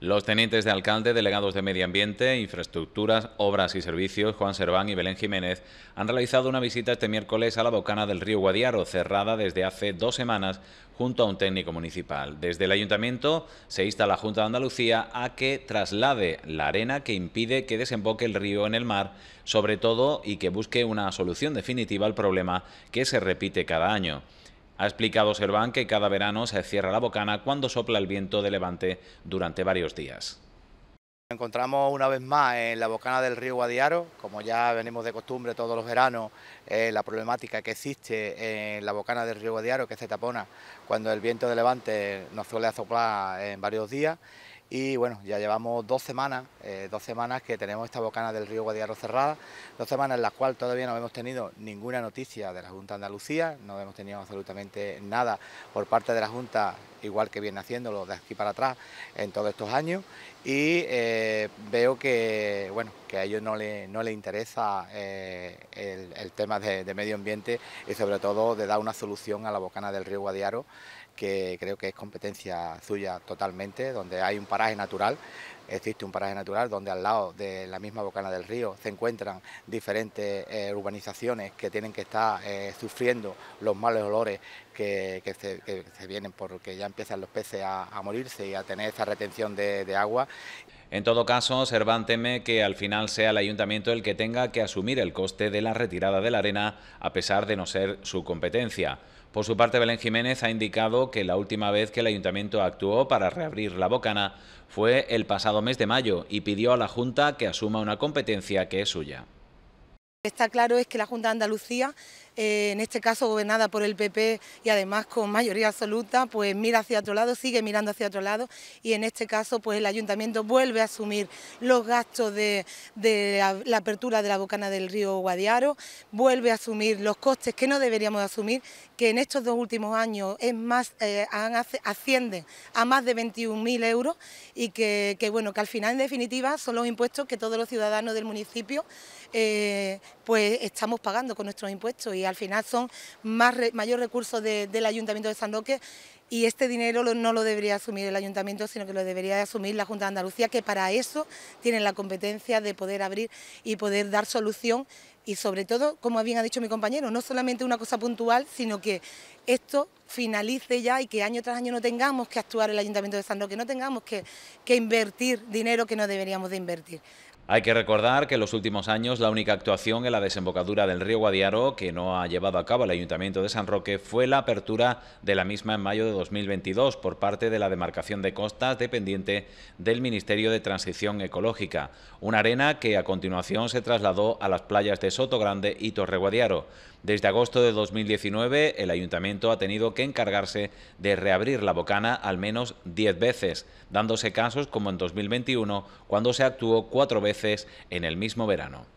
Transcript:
Los tenientes de alcalde, delegados de Medio Ambiente, Infraestructuras, Obras y Servicios, Juan Serván y Belén Jiménez, han realizado una visita este miércoles a la bocana del río Guadiaro, cerrada desde hace dos semanas junto a un técnico municipal. Desde el ayuntamiento se insta a la Junta de Andalucía a que traslade la arena que impide que desemboque el río en el mar, sobre todo y que busque una solución definitiva al problema que se repite cada año. Ha explicado Serván que cada verano se cierra la bocana cuando sopla el viento de levante durante varios días. Nos encontramos una vez más en la bocana del río Guadiaro, como ya venimos de costumbre todos los veranos, eh, la problemática que existe en la bocana del río Guadiaro, que se tapona cuando el viento de levante nos suele soplar en varios días. Y bueno, ya llevamos dos semanas, eh, dos semanas que tenemos esta bocana del río Guadiarro cerrada, dos semanas en las cuales todavía no hemos tenido ninguna noticia de la Junta de Andalucía, no hemos tenido absolutamente nada por parte de la Junta igual que viene haciéndolo de aquí para atrás en todos estos años y eh, veo que, bueno, que a ellos no les interesa eh, el, tema de, medio ambiente y sobre todo de dar una solución a la bocana del río Guadiaro que creo que es competencia suya totalmente, donde hay un paraje natural existe un paraje natural donde al lado de la misma bocana del río se encuentran diferentes eh, urbanizaciones que tienen que estar eh, sufriendo los malos olores que, se, vienen porque ya empiezan los peces a, morirse y a tener esa retención de, de agua. En todo caso, Serván que al final sea el ayuntamiento el que tenga que asumir el coste de la retirada de la arena, a pesar de no ser su competencia. Por su parte, Belén Jiménez ha indicado que la última vez que el ayuntamiento actuó para reabrir la bocana fue el pasado mes de mayo y pidió a la Junta que asuma una competencia que es suya. Está claro es que la Junta de Andalucía eh, en este caso gobernada por el PP y además con mayoría absoluta, pues mira hacia otro lado, sigue mirando hacia otro lado y en este caso pues el ayuntamiento vuelve a asumir los gastos de, la, apertura de la bocana del río Guadiaro, vuelve a asumir los costes que no deberíamos asumir, que en estos dos últimos años es más, eh, ascienden a más de 21.000 euros y que, bueno, que al final en definitiva son los impuestos que todos los ciudadanos del municipio eh, pues estamos pagando con nuestros impuestos al final son más mayor recurso del Ayuntamiento de Sandoque y este dinero no lo debería asumir el ayuntamiento, sino que lo debería asumir la Junta de Andalucía, que para eso tienen la competencia de poder abrir y poder dar solución y sobre todo, como bien ha dicho mi compañero, no solamente una cosa puntual, sino que esto finalice ya y que año tras año no tengamos que actuar el Ayuntamiento de San Roque, no tengamos que, que invertir dinero que no deberíamos de invertir. Hay que recordar que en los últimos años la única actuación en la desembocadura del río Guadiaro que no ha llevado a cabo el Ayuntamiento de San Roque fue la apertura de la misma en mayo de 2022 por parte de la demarcación de costas dependiente del Ministerio de Transición Ecológica, una arena que a continuación se trasladó a las playas de Soto Grande y Torre Guadiaro. Desde agosto de 2019 el Ayuntamiento ha tenido que encargarse de reabrir la bocana al menos 10 veces, dándose casos como en 2021 cuando se actuó cuatro veces en el mismo verano.